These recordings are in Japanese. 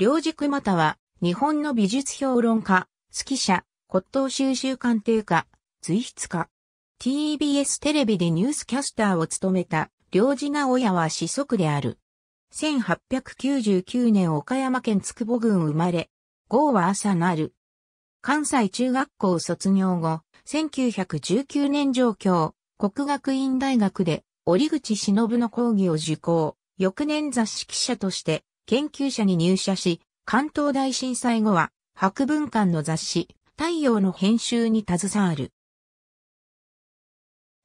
両軸または、日本の美術評論家、指揮者、骨董収集鑑定家、随筆家。TBS テレビでニュースキャスターを務めた、両事直親は子息である。1899年岡山県筑保郡生まれ、号は朝なる。関西中学校卒業後、1919年上京、国学院大学で、折口忍の講義を受講、翌年雑誌記者として、研究者に入社し、関東大震災後は、博文館の雑誌、太陽の編集に携わる。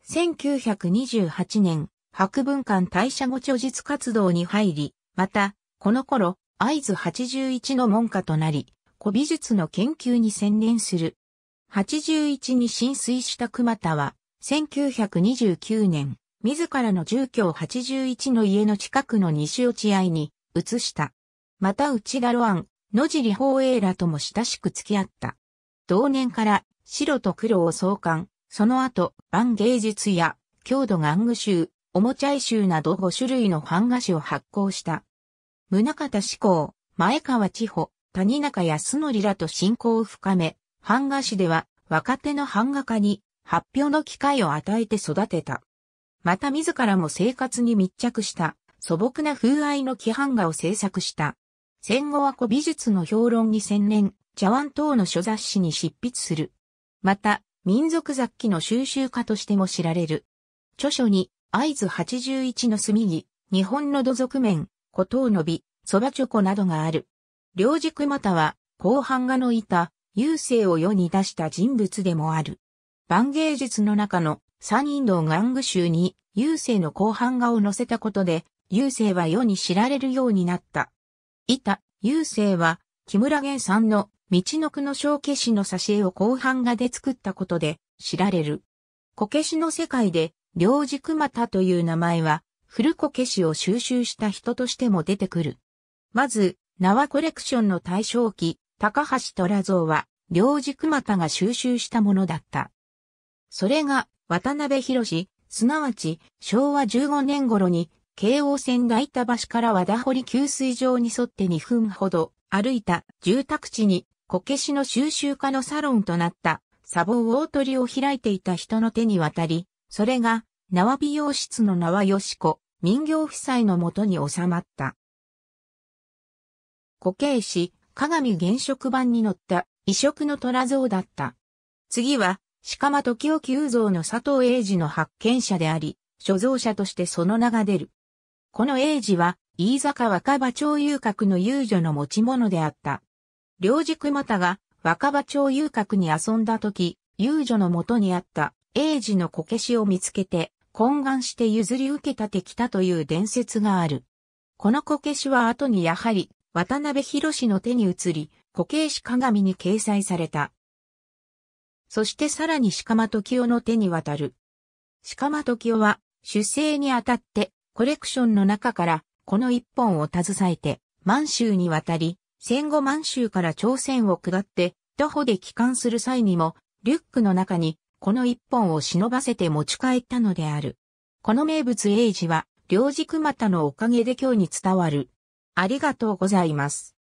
1928年、博文館退社後著述活動に入り、また、この頃、合図81の門下となり、古美術の研究に専念する。81に浸水した熊田は、1929年、自らの住居を81の家の近くの西落合に移した。また内田ロアン、野尻法永らとも親しく付き合った。同年から白と黒を創刊、その後、万芸術や、郷土玩具集、おもちゃ絵集など5種類の版画誌を発行した。宗方志向、前川千穂、谷中康則らと親交を深め、版画誌では若手の版画家に発表の機会を与えて育てた。また自らも生活に密着した素朴な風合いの規範画を制作した。戦後は古美術の評論に専念、茶碗等の書雑誌に執筆する。また、民族雑記の収集家としても知られる。著書に、合図81の炭木、日本の土俗面、古刀の美、蕎麦チョコなどがある。両軸または、後半画の板、優勢を世に出した人物でもある。万芸術の中の三ン道玩具集に、優勢の後半画を載せたことで、郵政は世に知られるようになった。いた、郵政は、木村玄さんの、道のくの小消しの挿絵を後半画で作ったことで、知られる。こけしの世界で、両軸田という名前は、古こけしを収集した人としても出てくる。まず、縄コレクションの対象期、高橋虎像は、両軸田が収集したものだった。それが、渡辺博すなわち、昭和15年頃に、京王線大田橋から和田堀給水場に沿って2分ほど歩いた住宅地にこけしの収集家のサロンとなった砂防大鳥を開いていた人の手に渡り、それが縄美容室の縄よし子、民業夫妻のもとに収まった。固形し、鏡原色版に載った異色の虎像だった。次は、鹿間時雄久像の佐藤英二の発見者であり、所蔵者としてその名が出る。この英治は、飯坂若葉町遊郭の遊女の持ち物であった。両軸又が若葉町遊郭に遊んだ時、遊女のもとにあった英治のこけしを見つけて、懇願して譲り受けたてきたという伝説がある。このこけしは後にやはり渡辺博士の手に移り、固形師鏡に掲載された。そしてさらに鹿間時夫の手に渡る。鹿間時夫は出生にあたってコレクションの中から、この一本を携えて、満州に渡り、戦後満州から朝鮮を下って、徒歩で帰還する際にも、リュックの中に、この一本を忍ばせて持ち帰ったのである。この名物英治は、両軸股のおかげで今日に伝わる。ありがとうございます。